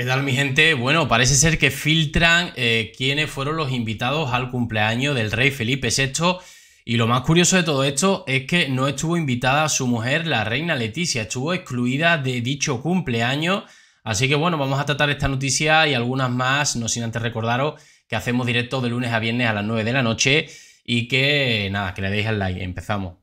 ¿Qué tal mi gente? Bueno, parece ser que filtran eh, quiénes fueron los invitados al cumpleaños del rey Felipe VI. Y lo más curioso de todo esto es que no estuvo invitada su mujer, la reina Leticia, estuvo excluida de dicho cumpleaños. Así que bueno, vamos a tratar esta noticia y algunas más, no sin antes recordaros que hacemos directo de lunes a viernes a las 9 de la noche y que nada, que le deis al like, empezamos.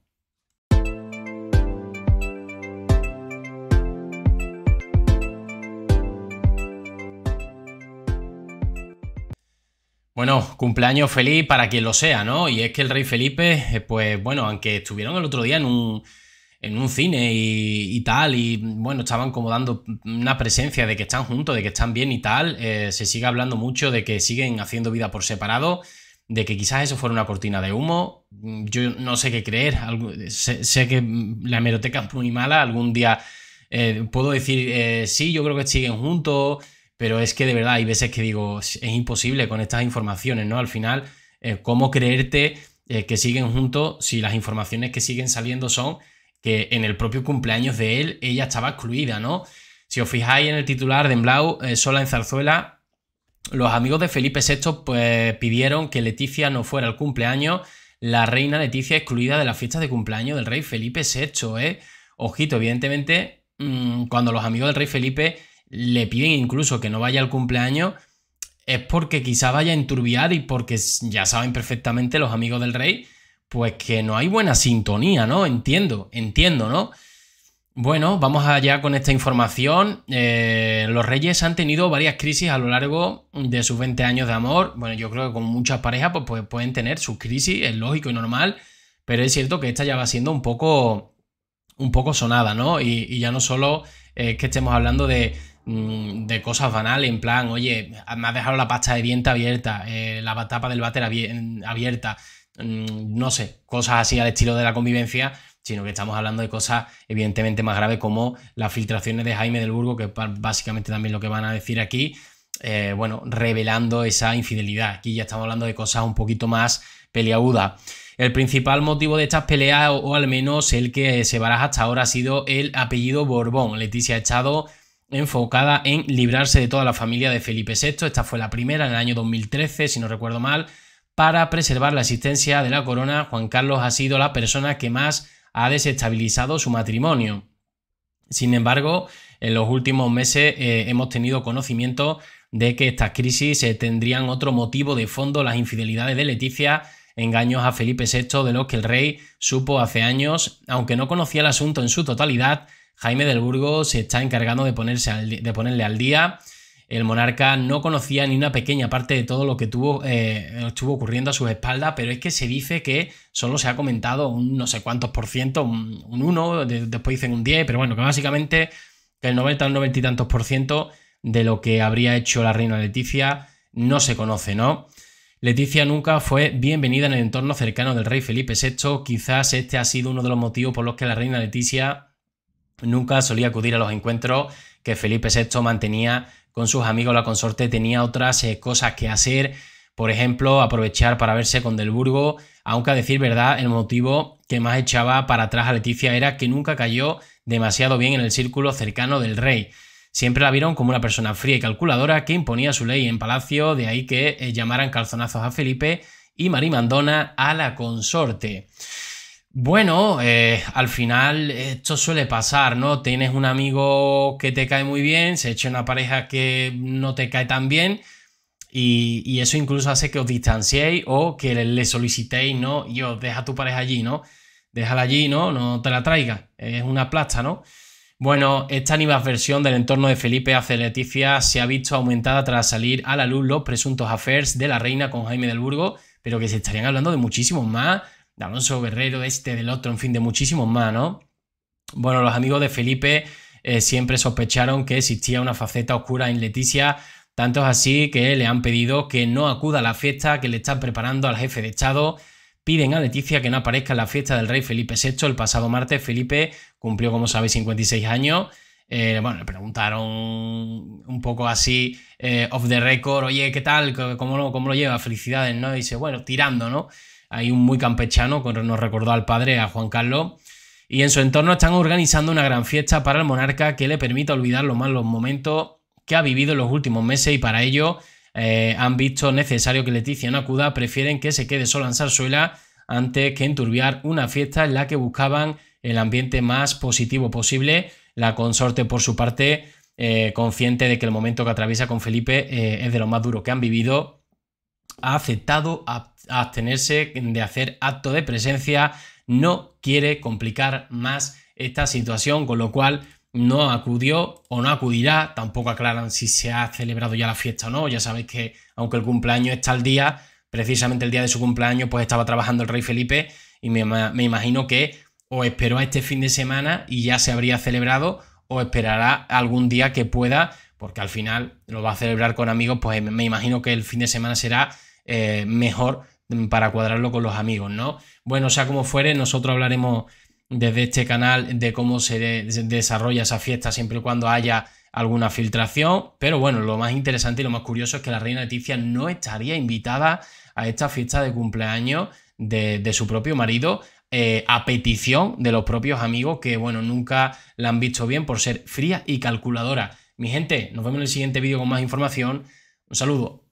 Bueno, cumpleaños feliz para quien lo sea, ¿no? Y es que el rey Felipe, eh, pues bueno, aunque estuvieron el otro día en un, en un cine y, tal, y bueno, estaban como dando una presencia de que están juntos, de que están bien y tal, eh, se sigue hablando mucho de que siguen haciendo vida por separado, de que quizás eso fuera una cortina de humo. Mm, yo no sé qué creer, algo, sé, que mm, la hemeroteca es muy mala, algún día eh, puedo decir, sí, yo creo que siguen juntos pero es que de verdad hay veces que digo, es imposible con estas informaciones, ¿no? Al final, eh, ¿cómo creerte eh, que siguen juntos si las informaciones que siguen saliendo son que en el propio cumpleaños de él ella estaba excluida, ¿no? Si os fijáis en el titular de Emblau, eh, sola en Zarzuela, los amigos de Felipe VI pues, pidieron que Leticia no fuera al cumpleaños, la reina Leticia excluida de las fiestas de cumpleaños del rey Felipe VI, ¿eh? Ojito, evidentemente, mm, cuando los amigos del rey Felipe le piden incluso que no vaya al cumpleaños, es porque quizá vaya a enturbiar y porque ya saben perfectamente los amigos del rey, pues que no hay buena sintonía, ¿no? Entiendo, entiendo, ¿no? Bueno, vamos allá con esta información. Eh, los reyes han tenido varias crisis a lo largo de sus 20 años de amor. Bueno, yo creo que con muchas parejas pues, pues, pueden tener sus crisis, es lógico y normal, pero es cierto que esta ya va siendo un poco, un poco sonada, ¿no? Y, ya no solo es que estemos hablando de, Mm, de cosas banales, en plan, oye, me ha dejado la pasta de diente abierta, eh, la tapa del váter abierta, mm, no sé, cosas así al estilo de la convivencia, sino que estamos hablando de cosas evidentemente más graves como las filtraciones de Jaime del Burgo, que básicamente también lo que van a decir aquí, eh, bueno, revelando esa infidelidad. Aquí ya estamos hablando de cosas un poquito más peleagudas. El principal motivo de estas peleas, o, al menos el que se baraja hasta ahora, ha sido el apellido Borbón. Leticia ha echado enfocada en librarse de toda la familia de Felipe VI. Esta fue la primera en el año 2013, si no recuerdo mal. Para preservar la existencia de la corona, Juan Carlos ha sido la persona que más ha desestabilizado su matrimonio. Sin embargo, en los últimos meses eh, hemos tenido conocimiento de que estas crisis eh, tendrían otro motivo de fondo, las infidelidades de Leticia, engaños a Felipe VI de los que el rey supo hace años, aunque no conocía el asunto en su totalidad, Jaime del Burgo se está encargando de, ponerle al día. El monarca no conocía ni una pequeña parte de todo lo que tuvo, eh, estuvo ocurriendo a sus espaldas, pero es que se dice que solo se ha comentado un no sé cuántos por ciento, un uno, después dicen un 10, pero bueno, que básicamente el 90 o 90 y tantos por ciento de lo que habría hecho la reina Leticia no se conoce, ¿no? Leticia nunca fue bienvenida en el entorno cercano del rey Felipe VI, quizás este ha sido uno de los motivos por los que la reina Leticia Nunca solía acudir a los encuentros que Felipe VI mantenía con sus amigos la consorte, tenía otras eh, cosas que hacer, por ejemplo, aprovechar para verse con Delburgo, aunque a decir verdad, el motivo que más echaba para atrás a Leticia era que nunca cayó demasiado bien en el círculo cercano del rey. Siempre la vieron como una persona fría y calculadora que imponía su ley en palacio, de ahí que eh, llamaran calzonazos a Felipe y Marimandona a la consorte. Bueno, eh, al final esto suele pasar, ¿no? Tienes un amigo que te cae muy bien, se echa una pareja que no te cae tan bien y, eso incluso hace que os distanciéis o que le, solicitéis, ¿no? Y os deja tu pareja allí, ¿no? Déjala allí, ¿no? No te la traiga. es una plasta, ¿no? Bueno, esta nueva versión del entorno de Felipe hacia Leticia se ha visto aumentada tras salir a la luz los presuntos affairs de la reina con Jaime del Burgo, pero que se estarían hablando de muchísimos más de Alonso Guerrero, este, del otro, en fin, de muchísimos más, ¿no? Bueno, los amigos de Felipe eh, siempre sospecharon que existía una faceta oscura en Leticia, tanto es así que le han pedido que no acuda a la fiesta que le están preparando al jefe de Estado. Piden a Leticia que no aparezca en la fiesta del rey Felipe VI. El pasado martes Felipe cumplió, como sabéis, 56 años. Eh, bueno, le preguntaron un poco así, of eh, off the record, oye, ¿qué tal? ¿Cómo lo, cómo lo lleva? Felicidades, ¿no? dice, bueno, tirando, ¿no? hay un muy campechano, que nos recordó al padre, a Juan Carlos. Y en su entorno están organizando una gran fiesta para el monarca que le permita olvidar los malos momentos que ha vivido en los últimos meses y para ello eh, han visto necesario que Leticia no acuda, prefieren que se quede sola en zarzuela antes que enturbiar una fiesta en la que buscaban el ambiente más positivo posible. La consorte, por su parte, eh, consciente de que el momento que atraviesa con Felipe eh, es de lo más duro que han vivido, ha aceptado abstenerse de hacer acto de presencia, no quiere complicar más esta situación, con lo cual no acudió o no acudirá, tampoco aclaran si se ha celebrado ya la fiesta o no, ya sabéis que aunque el cumpleaños está al día, precisamente el día de su cumpleaños pues estaba trabajando el rey Felipe y me, me imagino que o esperó a este fin de semana y ya se habría celebrado o esperará algún día que pueda, porque al final lo va a celebrar con amigos, pues me imagino que el fin de semana será eh, mejor para cuadrarlo con los amigos, ¿no? Bueno, sea como fuere, nosotros hablaremos desde este canal de cómo se desarrolla esa fiesta siempre y cuando haya alguna filtración, pero bueno, lo más interesante y lo más curioso es que la reina Leticia no estaría invitada a esta fiesta de cumpleaños de, su propio marido, eh, a petición de los propios amigos que, bueno, nunca la han visto bien por ser fría y calculadora. Mi gente, nos vemos en el siguiente vídeo con más información. Un saludo.